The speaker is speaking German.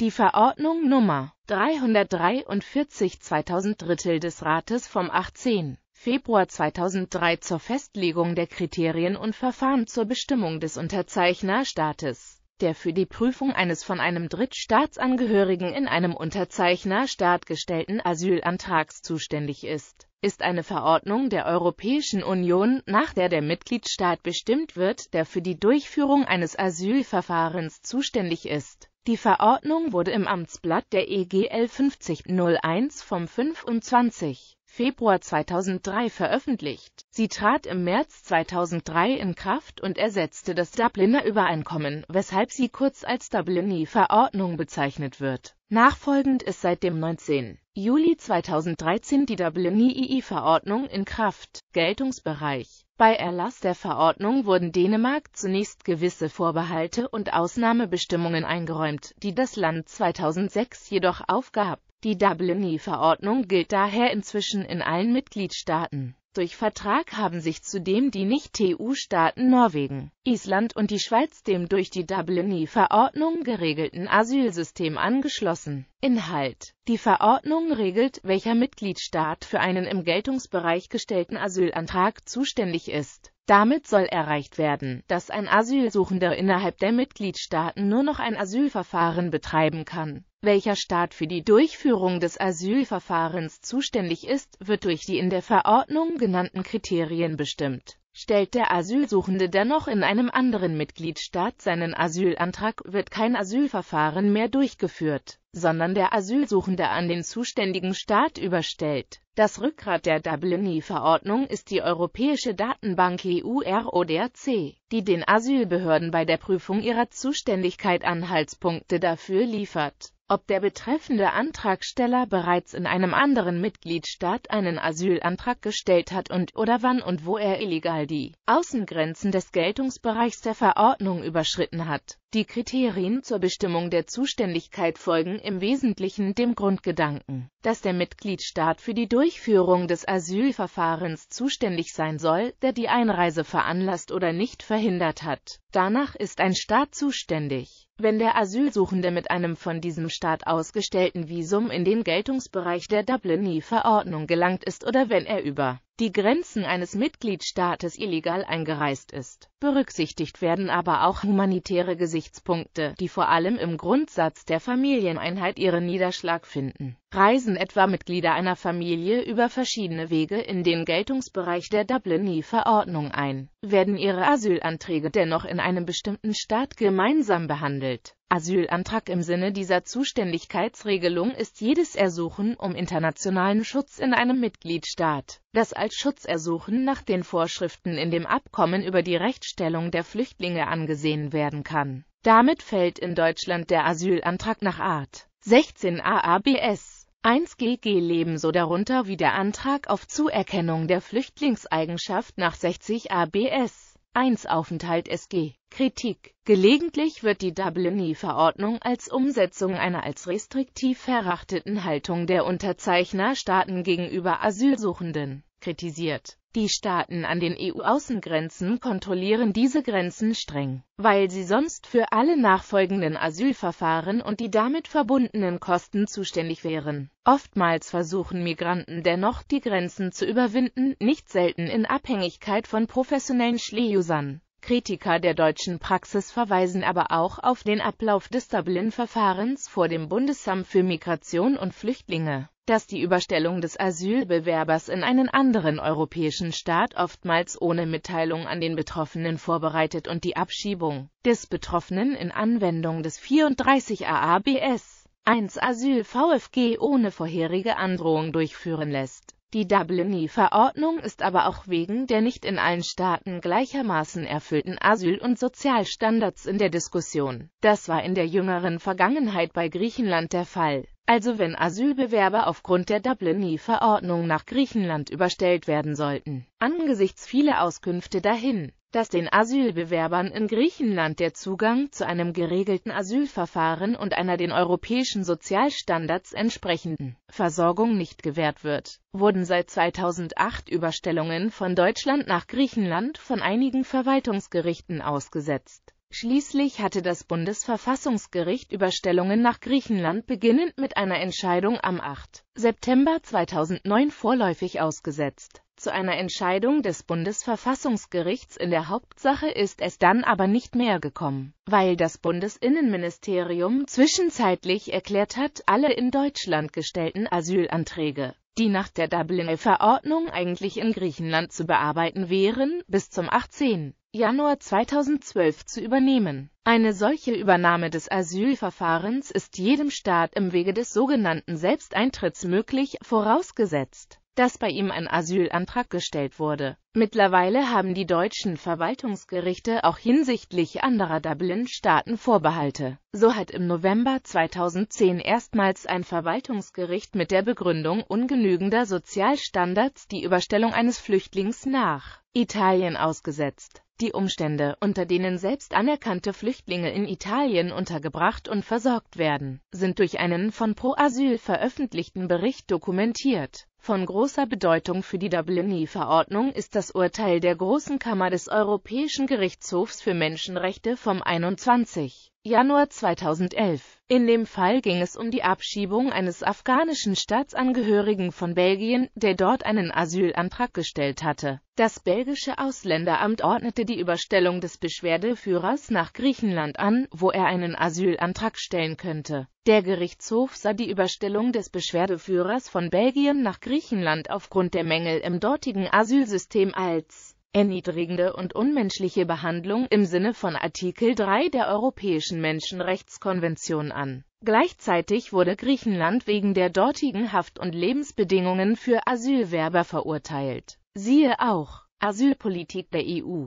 Die Verordnung Nummer 343 2003 des Rates vom 18. Februar 2003 zur Festlegung der Kriterien und Verfahren zur Bestimmung des Unterzeichnerstaates, der für die Prüfung eines von einem Drittstaatsangehörigen in einem Unterzeichnerstaat gestellten Asylantrags zuständig ist, ist eine Verordnung der Europäischen Union, nach der der Mitgliedstaat bestimmt wird, der für die Durchführung eines Asylverfahrens zuständig ist die Verordnung wurde im Amtsblatt der EGL 5001 vom 25. Februar 2003 veröffentlicht. Sie trat im März 2003 in Kraft und ersetzte das Dubliner Übereinkommen, weshalb sie kurz als dublini verordnung bezeichnet wird. Nachfolgend ist seit dem 19. Juli 2013 die Dublin II-Verordnung in Kraft. Geltungsbereich Bei Erlass der Verordnung wurden Dänemark zunächst gewisse Vorbehalte und Ausnahmebestimmungen eingeräumt, die das Land 2006 jedoch aufgab. Die Dublin verordnung gilt daher inzwischen in allen Mitgliedstaaten. Durch Vertrag haben sich zudem die Nicht-TU-Staaten Norwegen, Island und die Schweiz dem durch die Dublin-Verordnung geregelten Asylsystem angeschlossen. Inhalt Die Verordnung regelt, welcher Mitgliedstaat für einen im Geltungsbereich gestellten Asylantrag zuständig ist damit soll erreicht werden, dass ein Asylsuchender innerhalb der Mitgliedstaaten nur noch ein Asylverfahren betreiben kann. Welcher Staat für die Durchführung des Asylverfahrens zuständig ist, wird durch die in der Verordnung genannten Kriterien bestimmt Stellt der Asylsuchende dennoch in einem anderen Mitgliedstaat seinen Asylantrag, wird kein Asylverfahren mehr durchgeführt, sondern der Asylsuchende an den zuständigen Staat überstellt. Das Rückgrat der Dublin-Verordnung ist die Europäische Datenbank EURODAC, die den Asylbehörden bei der Prüfung ihrer Zuständigkeit Anhaltspunkte dafür liefert, ob der betreffende Antragsteller bereits in einem anderen Mitgliedstaat einen Asylantrag gestellt hat und oder wann und wo er illegal die Außengrenzen des Geltungsbereichs der Verordnung überschritten hat die Kriterien zur Bestimmung der Zuständigkeit folgen im Wesentlichen dem Grundgedanken, dass der Mitgliedstaat für die Durchführung des Asylverfahrens zuständig sein soll, der die Einreise veranlasst oder nicht verhindert hat. Danach ist ein Staat zuständig. Wenn der Asylsuchende mit einem von diesem Staat ausgestellten Visum in den Geltungsbereich der Dublin-Verordnung gelangt ist oder wenn er über die Grenzen eines Mitgliedstaates illegal eingereist ist. Berücksichtigt werden aber auch humanitäre Gesichtspunkte, die vor allem im Grundsatz der Familieneinheit ihren Niederschlag finden reisen etwa Mitglieder einer Familie über verschiedene Wege in den Geltungsbereich der Dublin-Verordnung ein, werden ihre Asylanträge dennoch in einem bestimmten Staat gemeinsam behandelt. Asylantrag im Sinne dieser Zuständigkeitsregelung ist jedes Ersuchen um internationalen Schutz in einem Mitgliedstaat, das als Schutzersuchen nach den Vorschriften in dem Abkommen über die Rechtsstellung der Flüchtlinge angesehen werden kann. Damit fällt in Deutschland der Asylantrag nach Art 16 AABS 1 GG leben so darunter wie der Antrag auf Zuerkennung der Flüchtlingseigenschaft nach 60 ABS 1 Aufenthalt SG. Kritik. Gelegentlich wird die Dublin-Verordnung als Umsetzung einer als restriktiv verachteten Haltung der Unterzeichnerstaaten gegenüber Asylsuchenden kritisiert. Die Staaten an den EU-Außengrenzen kontrollieren diese Grenzen streng, weil sie sonst für alle nachfolgenden Asylverfahren und die damit verbundenen Kosten zuständig wären. Oftmals versuchen Migranten dennoch, die Grenzen zu überwinden, nicht selten in Abhängigkeit von professionellen Schleusern. Kritiker der deutschen Praxis verweisen aber auch auf den Ablauf des Dublin-Verfahrens vor dem Bundesamt für Migration und Flüchtlinge dass die Überstellung des Asylbewerbers in einen anderen europäischen Staat oftmals ohne Mitteilung an den Betroffenen vorbereitet und die Abschiebung des Betroffenen in Anwendung des 34 AABS 1 Asyl VFG ohne vorherige Androhung durchführen lässt die Dublin-Verordnung ist aber auch wegen der nicht in allen Staaten gleichermaßen erfüllten Asyl- und Sozialstandards in der Diskussion. Das war in der jüngeren Vergangenheit bei Griechenland der Fall. Also wenn Asylbewerber aufgrund der Dublin-Verordnung nach Griechenland überstellt werden sollten, angesichts vieler Auskünfte dahin dass den Asylbewerbern in Griechenland der Zugang zu einem geregelten Asylverfahren und einer den europäischen Sozialstandards entsprechenden Versorgung nicht gewährt wird, wurden seit 2008 Überstellungen von Deutschland nach Griechenland von einigen Verwaltungsgerichten ausgesetzt Schließlich hatte das Bundesverfassungsgericht Überstellungen nach Griechenland beginnend mit einer Entscheidung am 8. September 2009 vorläufig ausgesetzt. Zu einer Entscheidung des Bundesverfassungsgerichts in der Hauptsache ist es dann aber nicht mehr gekommen, weil das Bundesinnenministerium zwischenzeitlich erklärt hat, alle in Deutschland gestellten Asylanträge die nach der Dublin-Verordnung eigentlich in Griechenland zu bearbeiten wären, bis zum 18. Januar 2012 zu übernehmen. Eine solche Übernahme des Asylverfahrens ist jedem Staat im Wege des sogenannten Selbsteintritts möglich, vorausgesetzt, dass bei ihm ein Asylantrag gestellt wurde. Mittlerweile haben die deutschen Verwaltungsgerichte auch hinsichtlich anderer Dublin-Staaten Vorbehalte. So hat im November 2010 erstmals ein Verwaltungsgericht mit der Begründung ungenügender Sozialstandards die Überstellung eines Flüchtlings nach Italien ausgesetzt die Umstände, unter denen selbst anerkannte Flüchtlinge in Italien untergebracht und versorgt werden, sind durch einen von Pro Asyl veröffentlichten Bericht dokumentiert. Von großer Bedeutung für die Dublin-Verordnung ist das Urteil der Großen Kammer des Europäischen Gerichtshofs für Menschenrechte vom 21. Januar 2011. In dem Fall ging es um die Abschiebung eines afghanischen Staatsangehörigen von Belgien, der dort einen Asylantrag gestellt hatte. Das belgische Ausländeramt ordnete die Überstellung des Beschwerdeführers nach Griechenland an, wo er einen Asylantrag stellen könnte. Der Gerichtshof sah die Überstellung des Beschwerdeführers von Belgien nach Griechenland aufgrund der Mängel im dortigen Asylsystem als erniedrigende und unmenschliche Behandlung im Sinne von Artikel 3 der Europäischen Menschenrechtskonvention an. Gleichzeitig wurde Griechenland wegen der dortigen Haft- und Lebensbedingungen für Asylwerber verurteilt. Siehe auch Asylpolitik der EU